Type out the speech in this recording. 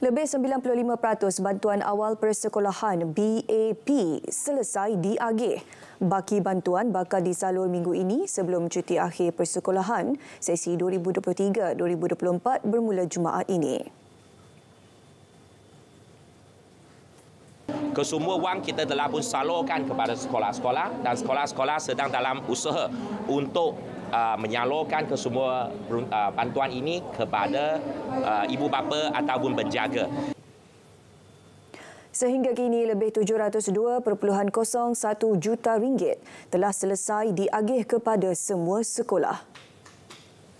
Lebih 95% bantuan awal persekolahan BAP selesai diagih. Baki bantuan bakal disalur minggu ini sebelum cuti akhir persekolahan sesi 2023-2024 bermula Jumaat ini. Kesemua wang kita telah pun salurkan kepada sekolah-sekolah dan sekolah-sekolah sedang dalam usaha untuk uh, menyalurkan ke semua uh, bantuan ini kepada uh, ibu bapa ataupun penjaga. Sehingga kini lebih 702.01 juta ringgit telah selesai diagih kepada semua sekolah.